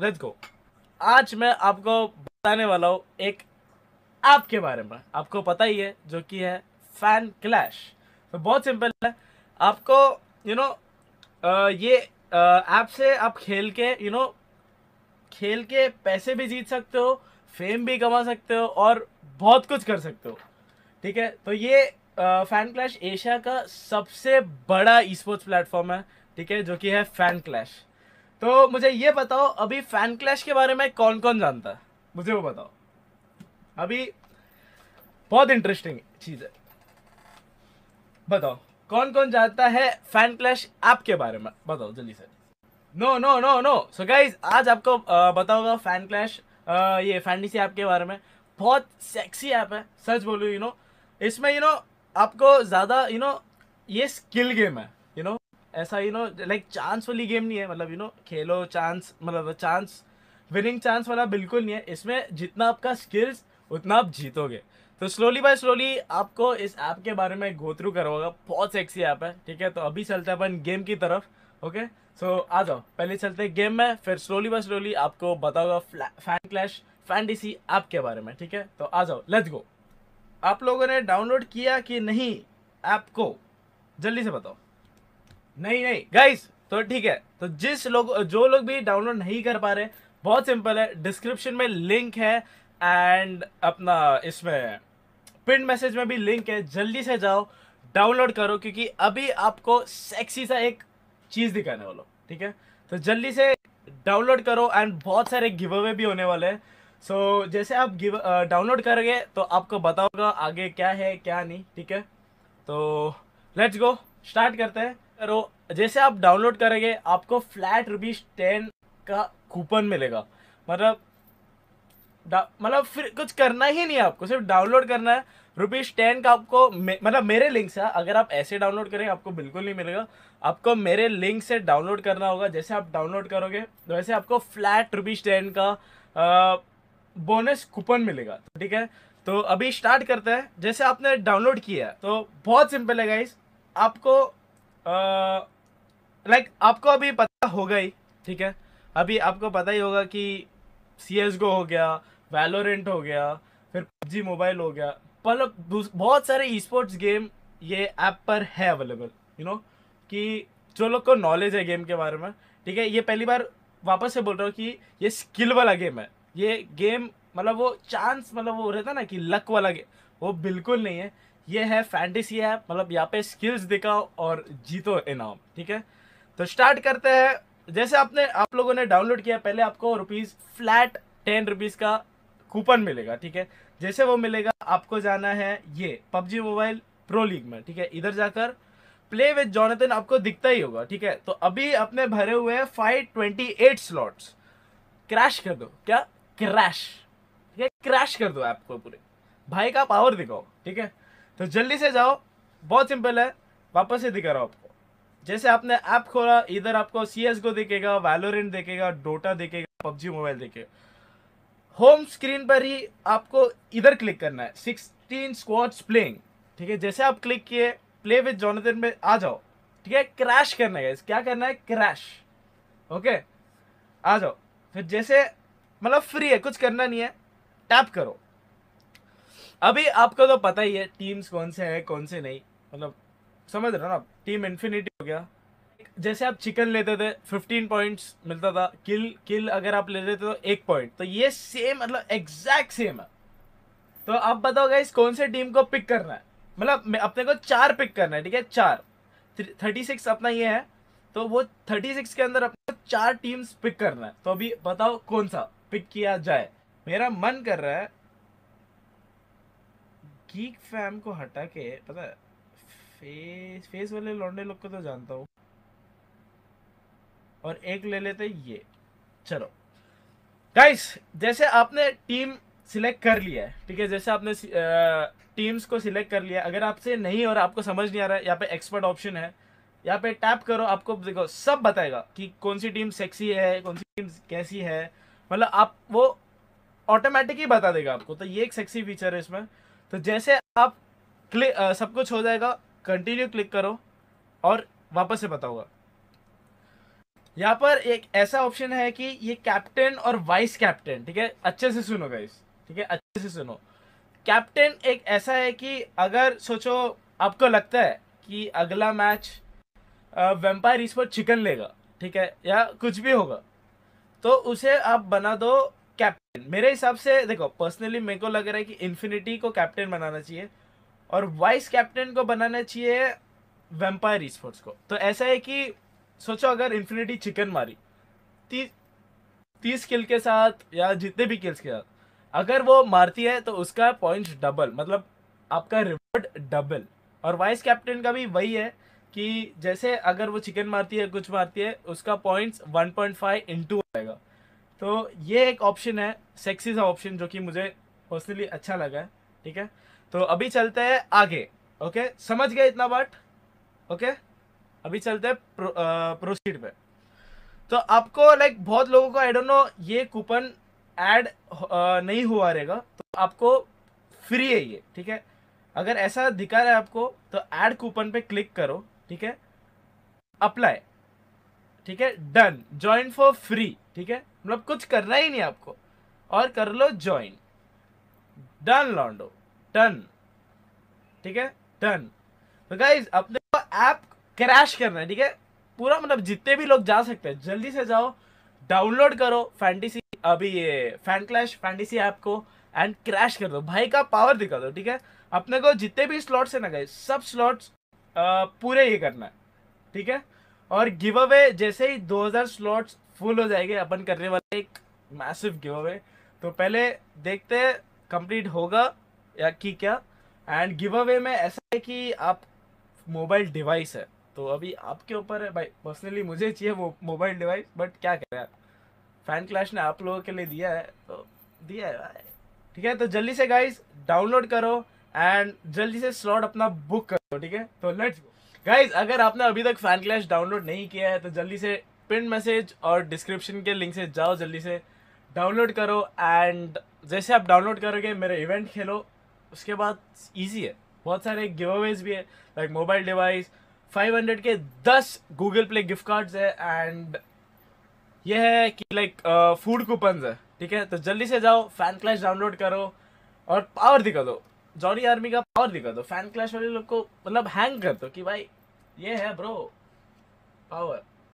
let's go आज मैं आपको बताने वाला हूँ एक ऐप के बारे में आपको पता ही है जो कि है फैन क्लैश तो बहुत सिंपल है आपको यू you नो know, ये ऐप से आप खेल के यू you नो know, खेल के पैसे भी जीत सकते हो फेम भी कमा सकते हो और बहुत कुछ कर सकते हो ठीक है तो ये फैन क्लैश एशिया का सबसे बड़ा ई स्पोर्ट्स प्लेटफॉर्म है ठीक है जो कि है फैन क्लैश तो मुझे ये बताओ अभी फैन क्लैश के बारे में कौन कौन जानता है मुझे वो बताओ अभी बहुत इंटरेस्टिंग चीज़ है बताओ कौन कौन जानता है फैन क्लैश ऐप के बारे में बताओ जल्दी से no no no no so guys आज आपको बताऊंगा फैन क्लैश ये फैंडिसी ऐप के बारे में बहुत सेक्सी ऐप है सच बोलूँ यू नो इसमें यू नो आपको ज़्यादा यू नो ये स्किल गेम है यू नो ऐसा यू नो लाइक चांस वाली गेम नहीं है मतलब यू नो खेलो चांस मतलब चांस विनिंग चांस वाला बिल्कुल नहीं है इसमें जितना आपका स्किल्स उतना आप जीतोगे तो स्लोली बाय स्लोली आपको इस ऐप के बारे में गो थ्रू करवाओगा बहुत सेक्सी ऐप है ठीक है तो अभी चलते हैं अपन गेम की तरफ ओके सो so, आ जाओ पहले चलते हैं गेम में फिर स्लोली बाय स्लोली आपको बताओगा फैन क्लैश फैंटेसी ऐप के बारे में ठीक है तो आ जाओ लेट्स गो आप लोगों ने डाउनलोड किया कि नहीं ऐप को जल्दी से बताओ नहीं नहीं गाइस तो ठीक है तो जिस लोग जो लोग भी डाउनलोड नहीं कर पा रहे बहुत सिंपल है डिस्क्रिप्शन में लिंक है एंड अपना इसमें पिन मैसेज में भी लिंक है जल्दी से जाओ डाउनलोड करो क्योंकि अभी आपको सेक्सी सा एक चीज़ दिखाने वालों ठीक है तो जल्दी से डाउनलोड करो एंड बहुत सारे गिव अवे भी होने वाले हैं सो so, जैसे आप गिव डाउनलोड करोगे तो आपको बताओगे आगे क्या है क्या नहीं ठीक है तो लेट्स गो स्टार्ट करते हैं करो जैसे आप डाउनलोड करेंगे आपको फ्लैट रुपीज टेन का कूपन मिलेगा मतलब मतलब फिर कुछ करना ही नहीं है आपको सिर्फ डाउनलोड करना है रुपीज़ टेन का आपको मतलब मेरे लिंक से अगर आप ऐसे डाउनलोड करेंगे आपको बिल्कुल नहीं मिलेगा आपको मेरे लिंक से डाउनलोड करना होगा जैसे आप डाउनलोड करोगे वैसे आपको फ्लैट रुपीज़ टेन का आ, बोनस कूपन मिलेगा ठीक है तो अभी स्टार्ट करते हैं जैसे आपने डाउनलोड किया तो बहुत सिंपल है गाइस आपको लाइक आपको अभी पता होगा ही ठीक है अभी आपको पता ही होगा कि सी एस गो हो गया वैलोरेंट हो गया फिर पबजी मोबाइल हो गया मतलब बहुत सारे ई स्पोर्ट्स गेम ये ऐप पर है अवेलेबल यू नो कि जो लोग को नॉलेज है गेम के बारे में ठीक है ये पहली बार वापस से बोल रहा हूँ कि ये स्किल वाला गेम है ये गेम मतलब वो चांस मतलब वो रहता ना कि लक वाला गेम वो बिल्कुल नहीं है ये है फैंटेसी है मतलब यहाँ पे स्किल्स दिखाओ और जीतो इनाम ठीक है तो स्टार्ट करते हैं जैसे आपने आप लोगों ने डाउनलोड किया पहले आपको रुपीज़ फ्लैट टेन रुपीज़ का कूपन मिलेगा ठीक है जैसे वो मिलेगा आपको जाना है ये पबजी मोबाइल प्रो लीग में ठीक है इधर जाकर प्ले विथ जॉनथन आपको दिखता ही होगा ठीक है तो अभी अपने भरे हुए हैं five twenty eight slots crash कर दो क्या क्रैश ठीक है क्रैश कर दो ऐप को पूरे भाई का पावर दिखाओ ठीक है तो जल्दी से जाओ बहुत सिंपल है वापस से दिखा रहा हूँ आपको जैसे आपने ऐप आप खोला इधर आपको सी एस गो दिखेगा वैलोरेंट दिखेगा डोटा दिखेगा पबजी मोबाइल दिखेगा होम स्क्रीन पर ही आपको इधर क्लिक करना है सिक्सटीन स्क्वाड्स प्लेइंग ठीक है जैसे आप क्लिक किए प्ले विथ जॉनथन में आ जाओ ठीक है क्रैश करना है क्या करना है क्रैश ओके आ जाओ फिर जैसे मतलब फ्री है कुछ करना नहीं है टैप करो अभी आपको तो पता ही है टीम्स कौन से हैं कौन से नहीं मतलब समझ रहे हो ना टीम इन्फिनिटी हो गया जैसे आप चिकन लेते थे फिफ्टीन पॉइंट्स मिलता था किल किल अगर आप लेते थे तो एक पॉइंट तो ये सेम मतलब एग्जैक्ट सेम है तो आप बताओ इस कौन से टीम को पिक करना है मतलब अपने को चार पिक करना है ठीक है चार थर्टी सिक्स अपना ये है तो वो थर्टी सिक्स के अंदर अपने को चार टीम्स पिक करना है तो अभी बताओ कौन सा पिक किया जाए मेरा मन कर रहा है कीक फैम को हटा के पता है फेस फेस वाले लौंडे लोग को तो जानता हूँ और एक ले लेते ये चलो गाइस जैसे आपने टीम सिलेक्ट कर लिया है ठीक है जैसे आपने टीम्स को सिलेक्ट कर लिया अगर आपसे नहीं और आपको समझ नहीं आ रहा है यहाँ पे एक्सपर्ट ऑप्शन है यहाँ पे टैप करो आपको देखो सब बताएगा कि कौन सी टीम सेक्सी है कौन सी टीम कैसी है मतलब आप वो ऑटोमेटिक ही बता देगा आपको तो ये एक सेक्सी फीचर है इसमें तो जैसे आप क्लिक सब कुछ हो जाएगा कंटिन्यू क्लिक करो और वापस से बताऊंगा यहाँ पर एक ऐसा ऑप्शन है कि ये कैप्टन और वाइस कैप्टन ठीक है अच्छे से सुनो गाइस ठीक है अच्छे से सुनो कैप्टन एक ऐसा है कि अगर सोचो आपको लगता है कि अगला मैच वेम्पायर इस पर चिकन लेगा ठीक है या कुछ भी होगा तो उसे आप बना दो कैप्टन मेरे हिसाब से देखो पर्सनली मेरे को लग रहा है कि इन्फिनिटी को कैप्टन बनाना चाहिए और वाइस कैप्टन को बनाना चाहिए वेम्पायर स्पोर्ट्स को तो ऐसा है कि सोचो अगर इन्फिनिटी चिकन मारी तीस तीस किल के साथ या जितने भी किल्स के साथ अगर वो मारती है तो उसका पॉइंट्स डबल मतलब आपका रिवॉर्ड डबल और वाइस कैप्टन का भी वही है कि जैसे अगर वो चिकन मारती है कुछ मारती है उसका पॉइंट्स 1.5 पॉइंट फाइव इंटू आएगा तो ये एक ऑप्शन है सेक्सी सा ऑप्शन जो कि मुझे पर्सनली अच्छा लगा है ठीक है तो अभी चलते हैं आगे ओके समझ गए इतना बट ओके अभी चलते हैं प्रोसीड पे तो आपको लाइक बहुत लोगों को आई डोंट नो ये कूपन ऐड नहीं हुआ रहेगा तो आपको फ्री है ये ठीक है अगर ऐसा दिखा रहा है आपको तो ऐड कूपन पे क्लिक करो ठीक है अप्लाई ठीक है डन ज्वाइन फॉर फ्री ठीक है मतलब कुछ करना ही नहीं आपको और कर लो ज्वाइन डन लॉन्डो डन ठीक है डन तो गाइज अपने को ऐप क्रैश करना है ठीक है पूरा मतलब जितने भी लोग जा सकते हैं जल्दी से जाओ डाउनलोड करो फैंटीसी अभी ये फैन क्लैश फैंटीसी ऐप को एंड क्रैश कर दो भाई का पावर दिखा दो ठीक है अपने को जितने भी स्लॉट्स है ना गाइज सब स्लॉट्स पूरे ये करना है ठीक है और गिव अवे जैसे ही 2000 स्लॉट्स फुल हो जाएंगे अपन करने वाले एक मैसिव गिव अवे तो पहले देखते हैं कंप्लीट होगा या कि क्या एंड गिव अवे में ऐसा है कि आप मोबाइल डिवाइस है तो अभी आपके ऊपर है भाई पर्सनली मुझे चाहिए वो मोबाइल डिवाइस बट क्या करें फैन क्लैश ने आप लोगों के लिए दिया है तो दिया है भाई ठीक है तो जल्दी से गाइस डाउनलोड करो एंड जल्दी से स्लॉट अपना बुक करो ठीक है तो लेट्स गो गाइज अगर आपने अभी तक फैन क्लैश डाउनलोड नहीं किया है तो जल्दी से पिन मैसेज और डिस्क्रिप्शन के लिंक से जाओ जल्दी से डाउनलोड करो एंड जैसे आप डाउनलोड करोगे मेरे इवेंट खेलो उसके बाद ईजी है बहुत सारे गिव अवेज भी है लाइक मोबाइल डिवाइस 500 के 10 गूगल प्ले गिफ्ट कार्ड्स है एंड यह है कि लाइक फूड कूपन्स है ठीक है तो जल्दी से जाओ फैन क्लैश डाउनलोड करो और पावर दिखा दो जॉनी आर्मी का पावर दिखा दो फैन क्लैश वाले लोग को मतलब हैंग कर दो कि भाई ये है ब्रो पावर